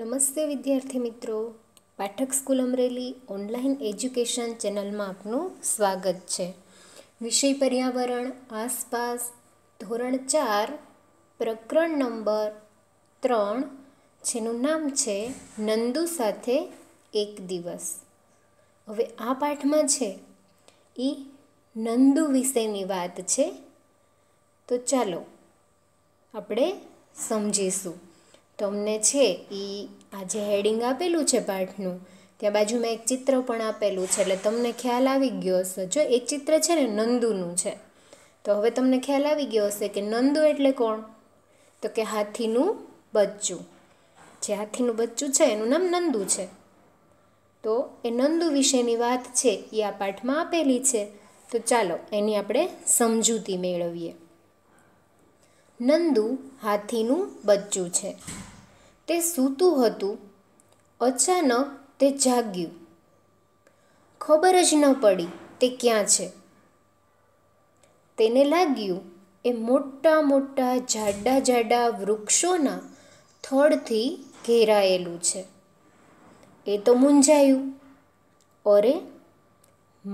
નમસ્તે વિદ્યાર્થી મિત્રો Pathak school Amreli online education ચેનલમાં આપનું સ્વાગત છે વિષય પર્યાવરણ આસપાસ ધોરણ ચાર પ્રકરણ નંબર ત્રણ જેનું નામ છે નંદુ સાથે એક દિવસ હવે આ પાઠમાં છે એ નંદુ વિશેની વાત છે તો ચાલો આપણે સમજીશું તમને છે એ આ જે હેડિંગ આપેલું છે પાઠનું ત્યાં બાજુ મેં એક ચિત્ર પણ આપેલું છે એટલે તમને ખ્યાલ આવી ગયો હશે જો એક ચિત્ર છે ને નંદુનું છે તો હવે તમને ખ્યાલ આવી ગયો હશે કે નંદુ એટલે કોણ તો કે હાથીનું બચ્ચું જે હાથીનું બચ્ચું છે એનું નામ નંદુ છે તો એ નંદુ વિશેની વાત છે એ આ પાઠમાં આપેલી છે તો ચાલો એની આપણે સમજૂતી મેળવીએ નંદુ હાથીનું બચ્ચું છે તે સૂતું હતું અચાનક તે જાગ્યું ખબર જ ન પડી તે ક્યાં છે તેને લાગ્યું એ મોટા મોટા જાડા જાડા વૃક્ષોના થડથી ઘેરાયેલું છે એ તો મૂંઝાયું અરે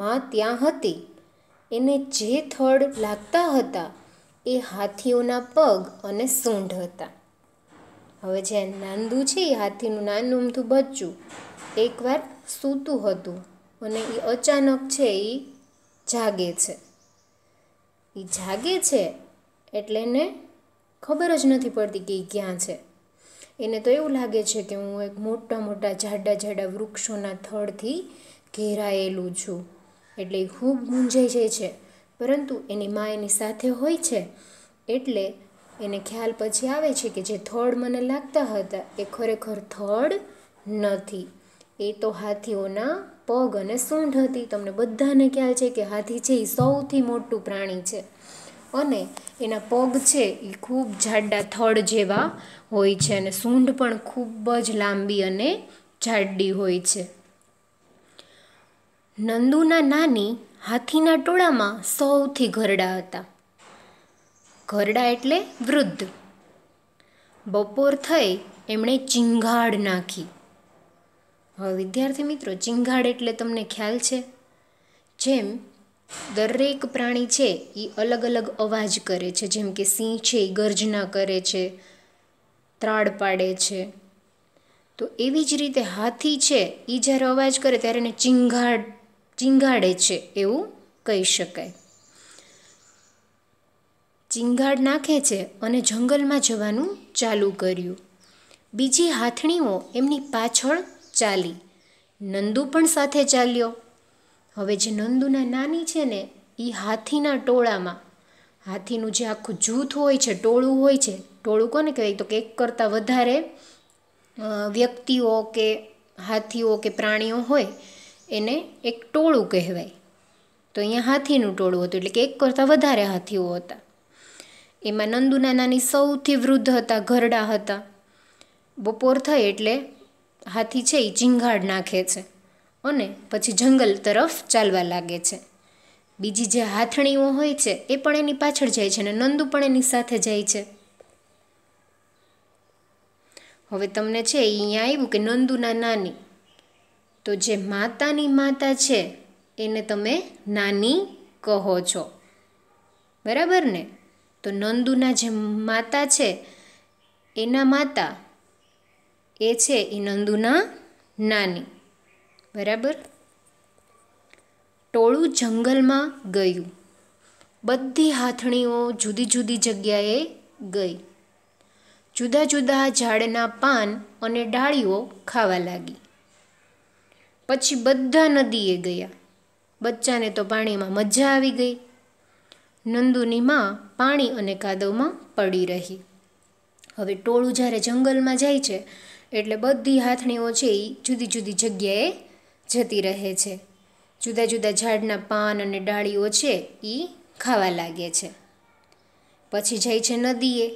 માં ત્યાં હતી એને જે થડ લાગતા હતા એ હાથીઓના પગ અને સૂંઢ હતા હવે જે નાંદુ છે એ હાથીનું નાનું અમથું બચ્ચું એકવાર સૂતું હતું અને એ અચાનક છે એ જાગે છે એ જાગે છે એટલે એને ખબર જ નથી પડતી કે એ ક્યાં છે એને તો એવું લાગે છે કે હું એક મોટા મોટા જાડા જાડા વૃક્ષોના થળથી ઘેરાયેલું છું એટલે એ ખૂબ ગુંજાઈ જાય છે પરંતુ એની મા એની સાથે હોય છે એટલે એને ખ્યાલ પછી આવે છે કે જે થડ મને લાગતા હતા એ ખરેખર થડ નથી એ તો હાથીઓના પગ અને સૂંઢ હતી તમને બધાને ખ્યાલ છે કે હાથી છે એ સૌથી મોટું પ્રાણી છે અને એના પગ છે એ ખૂબ જાડા થડ જેવા હોય છે અને સૂંઢ પણ ખૂબ જ લાંબી અને જાડી હોય છે નંદુના નાની હાથીના ટોળામાં સૌથી ઘરડા હતા ઘરડા એટલે વૃદ્ધ બપોર થઈ એમણે ચિંઘાડ નાખી હવે વિદ્યાર્થી મિત્રો ચિંગાડ એટલે તમને ખ્યાલ છે જેમ દરેક પ્રાણી છે એ અલગ અલગ અવાજ કરે છે જેમ કે સિંહ છે એ ગર્જના કરે છે ત્રાડ પાડે છે તો એવી જ રીતે હાથી છે એ જ્યારે અવાજ કરે ત્યારે એને ચિંઘાડ ચિંગાડે છે એવું કહી શકાય ચિંગાડ નાખે છે અને જંગલમાં જવાનું ચાલુ કર્યું બીજી હાથણીઓ એમની પાછળ ચાલી નંદુ પણ સાથે ચાલ્યો હવે જે નંદુના નાની છે ને એ હાથીના ટોળામાં હાથીનું જે આખું જૂથ હોય છે ટોળું હોય છે ટોળું કોને કહેવાય તો કે એક કરતાં વધારે વ્યક્તિઓ કે હાથીઓ કે પ્રાણીઓ હોય એને એક ટોળું કહેવાય તો અહીંયા હાથીનું ટોળું હતું એટલે કે એક કરતાં વધારે હાથીઓ હતા એમાં નંદુના નાની સૌથી વૃદ્ધ હતા ઘરડા હતા બપોર થાય એટલે હાથી છે એ ચીંઘાડ નાખે છે અને પછી જંગલ તરફ ચાલવા લાગે છે બીજી જે હાથણીઓ હોય છે એ પણ એની પાછળ જાય છે અને નંદુ પણ એની સાથે જાય છે હવે તમને છે અહીંયા આવ્યું કે નંદુના નાની તો જે માતાની માતા છે એને તમે નાની કહો છો બરાબર ને તો નંદુના જે માતા છે એના માતા એ છે એ નંદુના નાની બરાબર ટોળું જંગલમાં ગયું બધી હાથણીઓ જુદી જુદી જગ્યાએ ગઈ જુદા જુદા ઝાડના પાન અને ડાળીઓ ખાવા લાગી પછી બધા નદીએ ગયા બચ્ચાને તો પાણીમાં મજા આવી ગઈ નંદુની માં પાણી અને કાદવમાં પડી રહી હવે ટોળું જ્યારે જંગલમાં જાય છે એટલે બધી હાથણીઓ છે એ જુદી જુદી જગ્યાએ જતી રહે છે જુદા જુદા ઝાડના પાન અને ડાળીઓ છે એ ખાવા લાગે છે પછી જાય છે નદીએ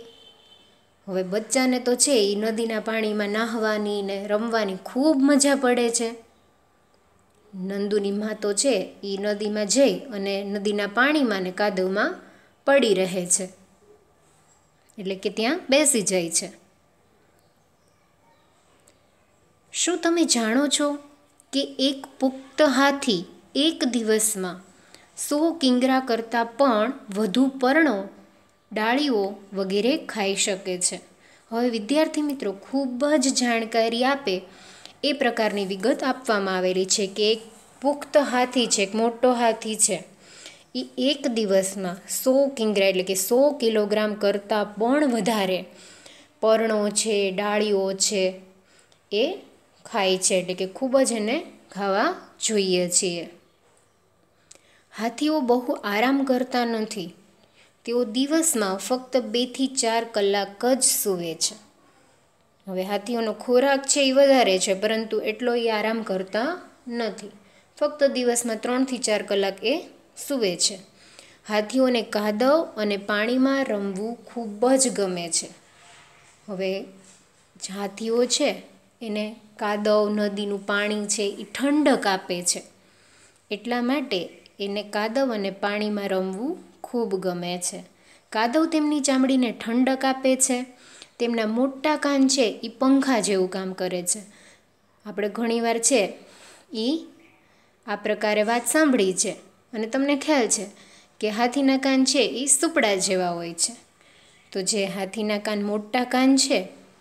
હવે બચ્ચાને તો છે એ નદીના પાણીમાં નાહવાની ને રમવાની ખૂબ મજા પડે છે નંદુની મા તો છે એ નદીમાં જઈ અને નદીના પાણીમાં ને કાદવમાં પડી રહે છે એટલે કે ત્યાં બેસી જાય છે શું તમે જાણો છો કે એક પુખ્ત હાથી એક દિવસમાં સો કિંગરા કરતાં પણ વધુ પર્ણો ડાળીઓ વગેરે ખાઈ શકે છે હવે વિદ્યાર્થી મિત્રો ખૂબ જ જાણકારી આપે એ પ્રકારની વિગત આપવામાં આવેલી છે કે એક પુખ્ત હાથી છે એક મોટો હાથી છે એ એક દિવસમાં સો કિંગરા એટલે કે સો કિલોગ્રામ કરતાં પણ વધારે પર્ણો છે ડાળીઓ છે એ ખાય છે એટલે કે ખૂબ જ એને ખાવા જોઈએ છીએ હાથીઓ બહુ આરામ કરતા નથી તેઓ દિવસમાં ફક્ત બેથી ચાર કલાક જ સૂવે છે હવે હાથીઓનો ખોરાક છે એ વધારે છે પરંતુ એટલો એ આરામ કરતા નથી ફક્ત દિવસમાં ત્રણથી ચાર કલાક એ સૂવે છે હાથીઓને કાદવ અને પાણીમાં રમવું ખૂબ જ ગમે છે હવે હાથીઓ છે એને કાદવ નદીનું પાણી છે એ ઠંડક આપે છે એટલા માટે એને કાદવ અને પાણીમાં રમવું ખૂબ ગમે છે કાદવ તેમની ચામડીને ઠંડક આપે છે તેમના મોટા કાન છે એ પંખા જેવું કામ કરે છે આપણે ઘણીવાર છે એ આ પ્રકારે વાત સાંભળી છે અને તમને ખ્યાલ છે કે હાથીના કાન છે એ સુપડા જેવા હોય છે તો જે હાથીના કાન મોટા કાન છે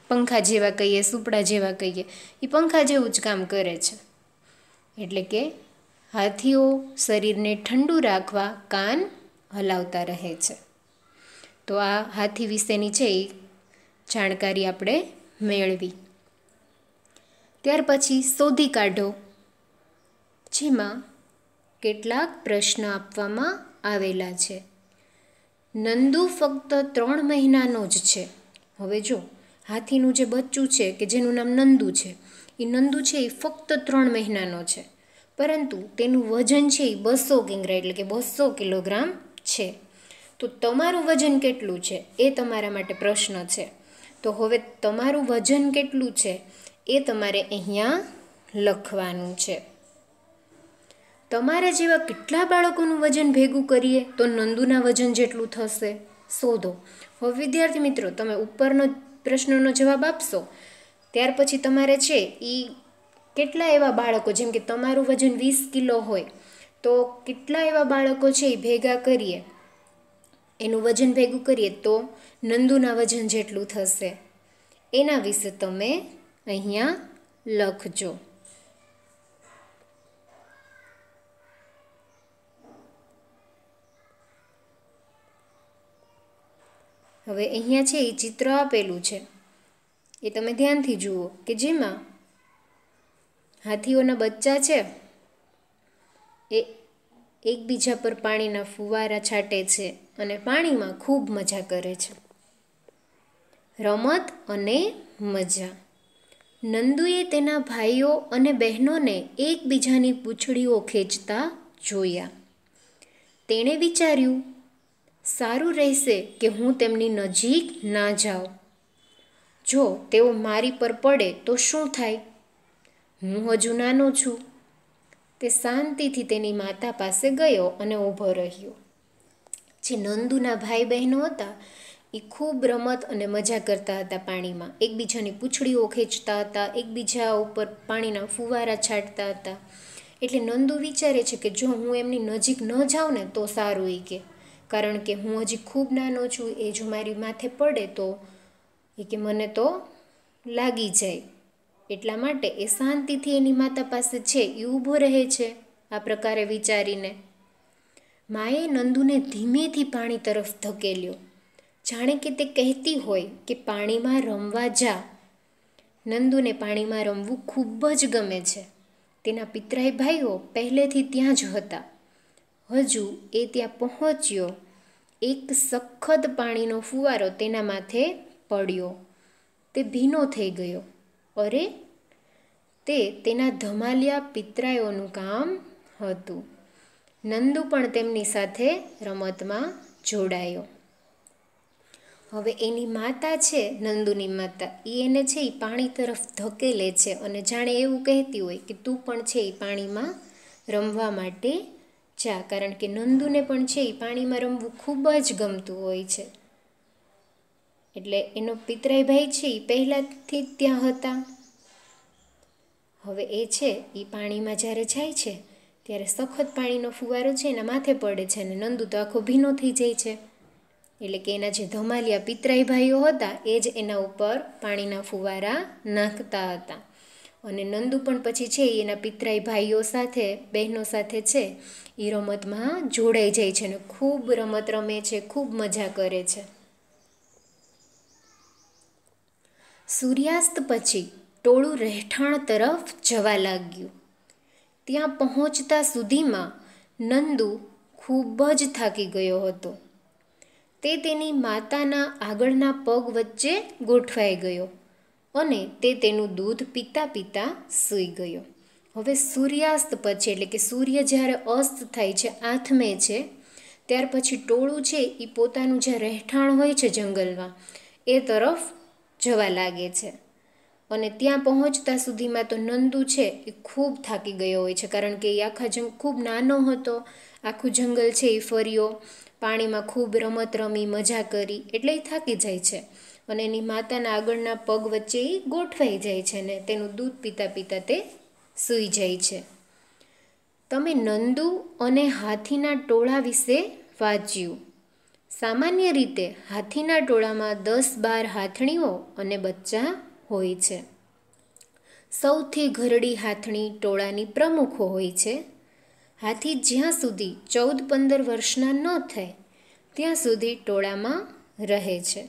પંખા જેવા કહીએ સુપડા જેવા કહીએ એ પંખા જેવું જ કામ કરે છે એટલે કે હાથીઓ શરીરને ઠંડુ રાખવા કાન હલાવતા રહે છે તો આ હાથી વિશેની છે એ જાણકારી આપણે મેળવી ત્યાર પછી શોધી કાઢો જેમાં કેટલાક પ્રશ્ન આપવામાં આવેલા છે નંદુ ફક્ત ત્રણ મહિનાનો જ છે હવે જો હાથીનું જે બચ્ચું છે કે જેનું નામ નંદુ છે એ નંદુ છે એ ફક્ત ત્રણ મહિનાનો છે પરંતુ તેનું વજન છે એ બસો કિંગરા એટલે કે બસો કિલોગ્રામ છે તો તમારું વજન કેટલું છે એ તમારા માટે પ્રશ્ન છે તો હવે તમારું વજન કેટલું છે એ તમારે અહીંયા લખવાનું છે તમારા જેવા કેટલા બાળકોનું વજન ભેગું કરીએ તો નંદુના વજન જેટલું થશે શોધો હવે વિદ્યાર્થી મિત્રો તમે ઉપરનો પ્રશ્નનો જવાબ આપશો ત્યાર પછી તમારે છે એ કેટલા એવા બાળકો જેમ કે તમારું વજન વીસ કિલો હોય તો કેટલા એવા બાળકો છે એ ભેગા કરીએ એનું વજન ભેગું કરીએ તો નંદુના વજન જેટલું થશે એના વિશે તમે અહીંયા લખજો હવે અહીંયા છે એ ચિત્ર આપેલું છે એ તમે ધ્યાનથી જુઓ કે જેમાં હાથીઓના બચ્ચા છે એ એકબીજા પર પાણીના ફુવારા છાંટે છે અને પાણીમાં ખૂબ મજા કરે છે રમત અને મજા નંદુએ તેના ભાઈઓ અને બહેનોને એકબીજાની પૂંછડીઓ ખેંચતા જોયા તેણે વિચાર્યું સારું રહેશે કે હું તેમની નજીક ના જાઉં જો તેઓ મારી પર પડે તો શું થાય હું હજુ નાનો છું તે શાંતિથી તેની માતા પાસે ગયો અને ઊભો રહ્યો જે નંદુના ભાઈ બહેનો હતા એ ખૂબ રમત અને મજા કરતા હતા પાણીમાં એકબીજાની પૂંછડીઓ ખેંચતા હતા એકબીજા ઉપર પાણીના ફુવારા છાંટતા હતા એટલે નંદુ વિચારે છે કે જો હું એમની નજીક ન જાઉં ને તો સારું એ કે કારણ કે હું હજી ખૂબ નાનો છું એ જો મારી માથે પડે તો એ કે મને તો લાગી જાય એટલા માટે એ શાંતિથી એની માતા પાસે છે એ ઊભો રહે છે આ પ્રકારે વિચારીને માએ નંદુને ધીમેથી પાણી તરફ ધકેલ્યો જાણે કે તે કહેતી હોય કે પાણીમાં રમવા જા નંદુને પાણીમાં રમવું ખૂબ જ ગમે છે તેના પિતરાઈ ભાઈઓ પહેલેથી ત્યાં જ હતા હજુ એ ત્યાં પહોંચ્યો એક સખત પાણીનો ફુવારો તેના માથે પડ્યો તે ભીનો થઈ ગયો અરે તે તેના ધમાલિયા પિતરાયોનું કામ હતું નંદુ પણ તેમની સાથે રમતમાં જોડાયો હવે એની માતા છે નંદુની માતા એ એને છે એ પાણી તરફ ધકેલે છે અને જાણે એવું કહેતી હોય કે તું પણ છે એ પાણીમાં રમવા માટે જા કારણ કે નંદુને પણ છે એ પાણીમાં રમવું ખૂબ જ ગમતું હોય છે એટલે એનો પિતરાઈ ભાઈ છે એ પહેલાંથી જ ત્યાં હતા હવે એ છે એ પાણીમાં જ્યારે જાય છે ત્યારે સખત પાણીનો ફુવારો છે એના માથે પડે છે અને નંદુ તો આખો ભીનો થઈ જાય છે એટલે કે એના જે ધમાલિયા પિતરાઈ ભાઈઓ હતા એ જ એના ઉપર પાણીના ફુવારા નાખતા હતા અને નંદુ પણ પછી છે એ એના પિતરાઈ ભાઈઓ સાથે બહેનો સાથે છે એ રમતમાં જોડાઈ જાય છે અને ખૂબ રમત રમે છે ખૂબ મજા કરે છે સૂર્યાસ્ત પછી ટોળું રહેઠાણ તરફ જવા લાગ્યું ત્યાં પહોંચતા સુધીમાં નંદુ ખૂબ જ થાકી ગયો હતો તે તેની માતાના આગળના પગ વચ્ચે ગોઠવાઈ ગયો અને તે તેનું દૂધ પીતા પીતા સૂઈ ગયો હવે સૂર્યાસ્ત પછી એટલે કે સૂર્ય જ્યારે અસ્ત થાય છે આથમે છે ત્યાર પછી ટોળું છે એ પોતાનું જે રહેઠાણ હોય છે જંગલમાં એ તરફ જવા લાગે છે અને ત્યાં પહોંચતા સુધીમાં તો નંદુ છે એ ખૂબ થાકી ગયો હોય છે કારણ કે એ આખા જંગ ખૂબ નાનો હતો આખું જંગલ છે એ ફર્યો પાણીમાં ખૂબ રમત રમી મજા કરી એટલે એ થાકી જાય છે અને એની માતાના આગળના પગ વચ્ચે એ ગોઠવાઈ જાય છે ને તેનું દૂધ પીતા પીતા તે સૂઈ જાય છે તમે નંદુ અને હાથીના ટોળા વિશે વાંચ્યું સામાન્ય રીતે હાથીના ટોળામાં દસ બાર હાથણીઓ અને બચ્ચા હોય છે સૌથી ઘરડી હાથણી ટોળાની પ્રમુખ હોય છે હાથી જ્યાં સુધી ચૌદ પંદર વર્ષના ન થાય ત્યાં સુધી ટોળામાં રહે છે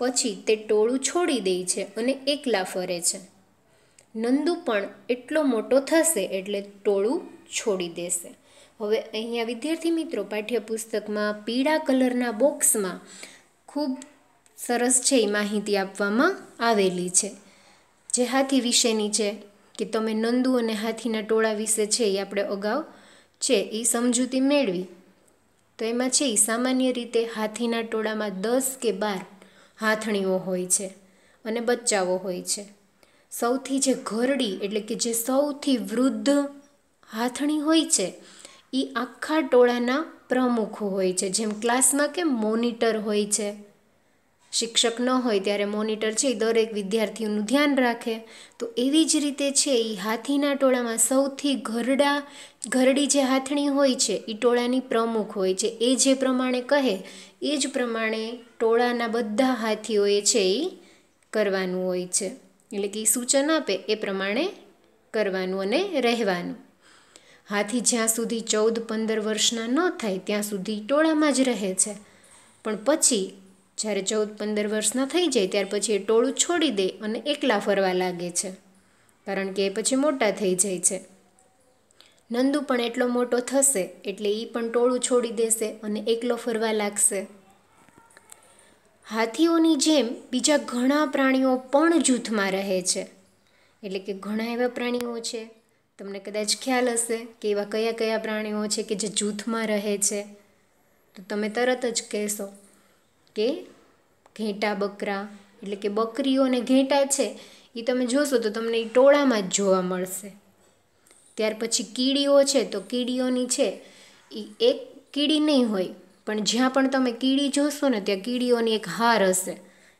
પછી તે ટોળું છોડી દે છે અને એકલા ફરે છે નંદુ પણ એટલો મોટો થશે એટલે ટોળું છોડી દેશે હવે અહીંયા વિદ્યાર્થી મિત્રો પાઠ્યપુસ્તકમાં પીળા કલરના બોક્સમાં ખૂબ સરસ છે એ માહિતી આપવામાં આવેલી છે જે હાથી વિશેની છે કે તમે નંદુ અને હાથીના ટોળા વિશે છે એ આપણે અગાઉ છે એ સમજૂતી મેળવી તો એમાં છે એ સામાન્ય રીતે હાથીના ટોળામાં દસ કે બાર હાથણીઓ હોય છે અને બચ્ચાઓ હોય છે સૌથી જે ઘરડી એટલે કે જે સૌથી વૃદ્ધ હાથણી હોય છે એ આખા ટોળાના પ્રમુખ હોય છે જેમ ક્લાસમાં કે મોનિટર હોય છે શિક્ષક ન હોય ત્યારે મોનિટર છે એ દરેક વિદ્યાર્થીઓનું ધ્યાન રાખે તો એવી જ રીતે છે એ હાથીના ટોળામાં સૌથી ઘરડા ઘરડી જે હાથણી હોય છે એ ટોળાની પ્રમુખ હોય છે એ જે પ્રમાણે કહે એ જ પ્રમાણે ટોળાના બધા હાથીઓએ છે એ કરવાનું હોય છે એટલે કે એ સૂચન આપે એ પ્રમાણે કરવાનું અને રહેવાનું હાથી જ્યાં સુધી ચૌદ પંદર વર્ષના ન થાય ત્યાં સુધી ટોળામાં જ રહે છે પણ પછી જ્યારે ચૌદ પંદર વર્ષના થઈ જાય ત્યાર પછી એ ટોળું છોડી દે અને એકલા ફરવા લાગે છે કારણ કે એ પછી મોટા થઈ જાય છે નંદુ પણ એટલો મોટો થશે એટલે એ પણ ટોળું છોડી દેશે અને એકલો ફરવા લાગશે હાથીઓની જેમ બીજા ઘણા પ્રાણીઓ પણ જૂથમાં રહે છે એટલે કે ઘણા એવા પ્રાણીઓ છે તમને કદાચ ખ્યાલ હશે કે એવા કયા કયા પ્રાણીઓ છે કે જે જૂથમાં રહે છે તો તમે તરત જ કહેશો કે ઘેંટા બકરા એટલે કે બકરીઓને ઘેંટા છે એ તમે જોશો તો તમને એ ટોળામાં જ જોવા મળશે ત્યાર પછી કીડીઓ છે તો કીડીઓની છે એ એક કીડી નહીં હોય પણ જ્યાં પણ તમે કીડી જોશો ને ત્યાં કીડીઓની એક હાર હશે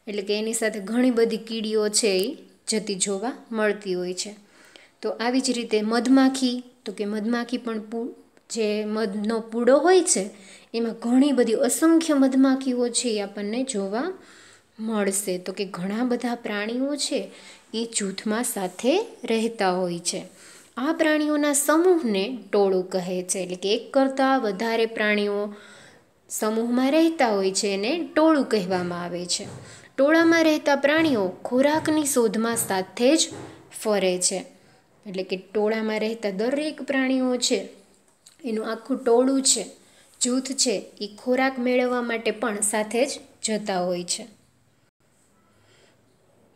એટલે કે એની સાથે ઘણી બધી કીડીઓ છે એ જતી જોવા મળતી હોય છે તો આવી જ રીતે મધમાખી તો કે મધમાખી પણ જે મધનો પૂડો હોય છે એમાં ઘણી બધી અસંખ્ય મધમાખીઓ છે એ આપણને જોવા મળશે તો કે ઘણા બધા પ્રાણીઓ છે એ જૂથમાં સાથે રહેતા હોય છે આ પ્રાણીઓના સમૂહને ટોળું કહે છે એટલે કે એક કરતાં વધારે પ્રાણીઓ સમૂહમાં રહેતા હોય છે એને ટોળું કહેવામાં આવે છે ટોળામાં રહેતા પ્રાણીઓ ખોરાકની શોધમાં સાથે જ ફરે છે એટલે કે ટોળામાં રહેતા દરેક પ્રાણીઓ છે એનું આખું ટોળું છે જૂથ છે એ ખોરાક મેળવવા માટે પણ સાથે જ જતા હોય છે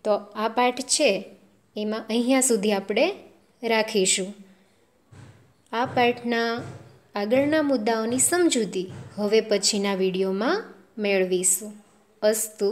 તો આ પાઠ છે એમાં અહીંયા સુધી આપણે રાખીશું આ પાઠના આગળના મુદ્દાઓની સમજૂતી હવે પછીના વિડીયોમાં મેળવીશું અસ્તુ